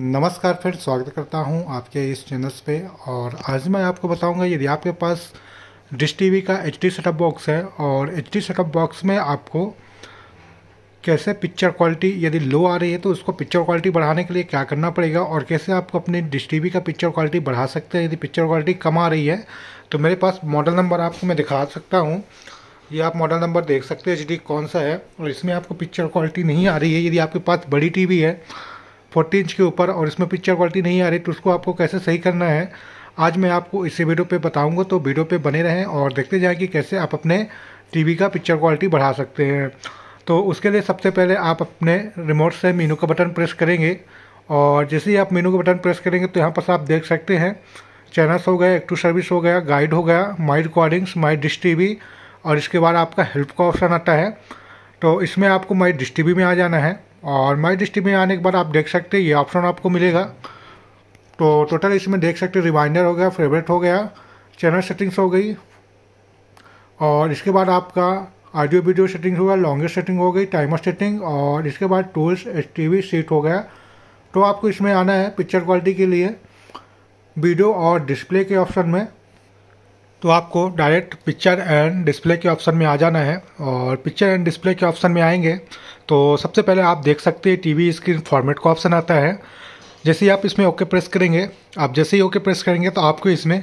नमस्कार फिर स्वागत करता हूं आपके इस चैनल्स पे और आज मैं आपको बताऊंगा यदि आपके पास डिश टीवी का एच डी सेटअप बॉक्स है और एच डी सेटअप बॉक्स में आपको कैसे पिक्चर क्वालिटी यदि लो आ रही है तो उसको पिक्चर क्वालिटी बढ़ाने के लिए क्या करना पड़ेगा और कैसे आपको अपनी डिश टीवी का पिक्चर क्वालिटी बढ़ा सकते हैं यदि पिक्चर क्वालिटी कम आ रही है तो मेरे पास मॉडल नंबर आपको मैं दिखा सकता हूँ ये आप मॉडल नंबर देख सकते हैं एच कौन सा है और इसमें आपको पिक्चर क्वालिटी नहीं आ रही है यदि आपके पास बड़ी टी है फोर्टी इंच के ऊपर और इसमें पिक्चर क्वालिटी नहीं आ रही तो उसको आपको कैसे सही करना है आज मैं आपको इसी वीडियो पे बताऊंगा तो वीडियो पे बने रहें और देखते जाएं कि कैसे आप अपने टीवी का पिक्चर क्वालिटी बढ़ा सकते हैं तो उसके लिए सबसे पहले आप अपने रिमोट से मीनू का बटन प्रेस करेंगे और जैसे ही आप मीनू का बटन प्रेस करेंगे तो यहाँ पर आप देख सकते हैं चैनल्स हो गए एक्टू सर्विस हो गया गाइड हो गया my recordings my Dish T और इसके बाद आपका हेल्प का ऑप्शन आता है तो इसमें आपको माई डिश टी में आ जाना है और माई डिस्ट्री में आने के बाद आप देख सकते हैं ये ऑप्शन आपको मिलेगा तो टोटल इसमें देख सकते रिमाइंडर हो गया फेवरेट हो गया चैनल सेटिंग्स हो गई और इसके बाद आपका ऑडियो वीडियो सेटिंग्स हो गया लॉन्गेस्ट सेटिंग हो गई टाइमर सेटिंग और इसके बाद टूल्स एच टी सीट हो गया तो आपको इसमें आना है पिक्चर क्वालिटी के लिए वीडियो और डिस्प्ले के ऑप्शन में तो आपको डायरेक्ट पिक्चर एंड डिस्प्ले के ऑप्शन में आ जाना है और पिक्चर एंड डिस्प्ले के ऑप्शन में आएंगे तो सबसे पहले आप देख सकते हैं टीवी स्क्रीन फॉर्मेट का ऑप्शन आता है जैसे ही आप इसमें ओके प्रेस करेंगे आप जैसे ही ओके प्रेस करेंगे तो आपको इसमें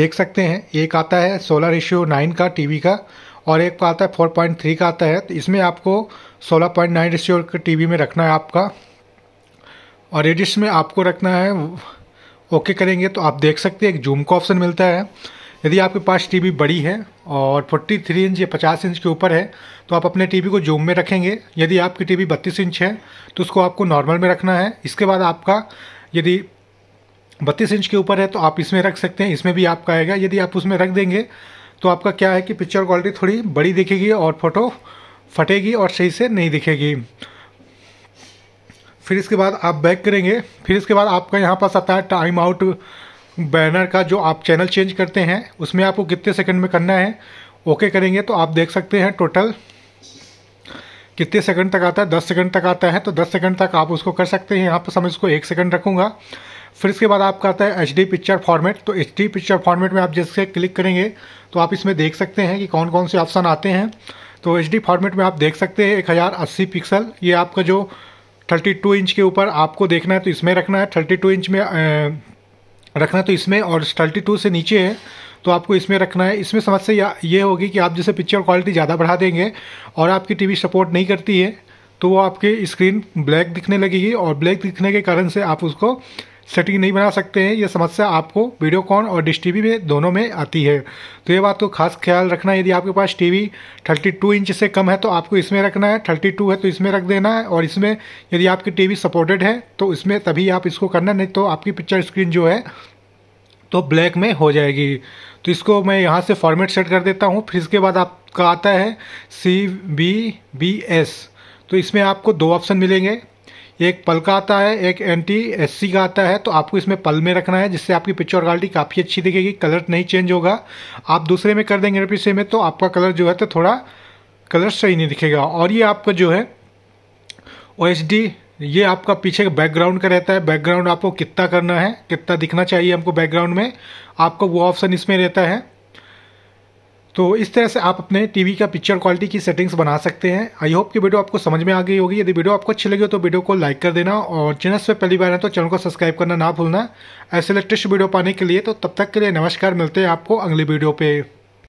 देख सकते हैं एक आता है सोलह रेशियो नाइन का टीवी का और एक का आता है फोर पॉइंट थ्री का आता है तो इसमें आपको सोलह पॉइंट नाइन रेशियो का टी में रखना है आपका और एडिट्स में आपको रखना है ओके करेंगे तो आप देख सकते हैं एक जूम का ऑप्शन मिलता है यदि आपके पास टीवी बड़ी है और 43 इंच या 50 इंच के ऊपर है तो आप अपने टीवी को जूम में रखेंगे यदि आपकी टीवी 32 इंच है तो उसको आपको नॉर्मल में रखना है इसके बाद आपका यदि 32 इंच के ऊपर है तो आप इसमें रख सकते हैं इसमें भी आपका आएगा यदि आप उसमें रख देंगे तो आपका क्या है कि पिक्चर क्वालिटी थोड़ी बड़ी दिखेगी और फोटो फटेगी और सही से नहीं दिखेगी फिर इसके बाद आप बैक करेंगे फिर इसके बाद आपका यहाँ पास आता है टाइम आउट बैनर का जो आप चैनल चेंज करते हैं उसमें आपको कितने सेकंड में करना है ओके करेंगे तो आप देख सकते हैं टोटल कितने सेकंड तक आता है दस सेकंड तक आता है तो दस सेकंड तक आप उसको कर सकते हैं यहाँ पर समझ इसको एक सेकंड रखूँगा फिर इसके बाद आपका आता है एच पिक्चर फॉर्मेट तो एच पिक्चर फॉर्मेट में आप जैसे क्लिक करेंगे तो आप इसमें देख सकते हैं कि कौन कौन से ऑप्शन आते हैं तो एच फॉर्मेट में आप देख सकते हैं एक हज़ार अस्सी पिक्सल ये आपका जो 32 इंच के ऊपर आपको देखना है तो इसमें रखना है 32 इंच में रखना तो इसमें और स्टल्टी टू से नीचे है तो आपको इसमें रखना है इसमें समस्या ये होगी कि आप जैसे पिक्चर क्वालिटी ज़्यादा बढ़ा देंगे और आपकी टीवी सपोर्ट नहीं करती है तो वो आपकी स्क्रीन ब्लैक दिखने लगेगी और ब्लैक दिखने के कारण से आप उसको सेटिंग नहीं बना सकते हैं यह समस्या आपको वीडियोकॉन और डिश टी में दोनों में आती है तो ये बात को तो खास ख्याल रखना यदि आपके पास टीवी 32 इंच से कम है तो आपको इसमें रखना है 32 है तो इसमें रख देना है और इसमें यदि आपकी टीवी सपोर्टेड है तो इसमें तभी आप इसको करना नहीं तो आपकी पिक्चर स्क्रीन जो है तो ब्लैक में हो जाएगी तो इसको मैं यहाँ से फॉर्मेट सेट कर देता हूँ फिर इसके बाद आपका आता है सी बी बी एस तो इसमें आपको दो ऑप्शन मिलेंगे एक पल का आता है एक एंटी एस का आता है तो आपको इसमें पल में रखना है जिससे आपकी पिक्चर क्वालिटी काफ़ी अच्छी दिखेगी कलर नहीं चेंज होगा आप दूसरे में कर देंगे एयरपीस में तो आपका कलर जो है तो थोड़ा कलर सही नहीं दिखेगा और ये आपका जो है ओ ये आपका पीछे का बैकग्राउंड का रहता है बैकग्राउंड आपको कितना करना है कितना दिखना चाहिए हमको बैकग्राउंड में आपका वो ऑप्शन इसमें रहता है तो इस तरह से आप अपने टीवी का पिक्चर क्वालिटी की सेटिंग्स बना सकते हैं आई होप कि वीडियो आपको समझ में आ गई होगी यदि वीडियो आपको अच्छी लगी हो तो वीडियो को लाइक कर देना और चैनल पर पहली बार है तो चैनल को सब्सक्राइब करना ना भूलना ऐसे लेटेस्ट वीडियो पाने के लिए तो तब तक के लिए नमस्कार मिलते हैं आपको अगली वीडियो पर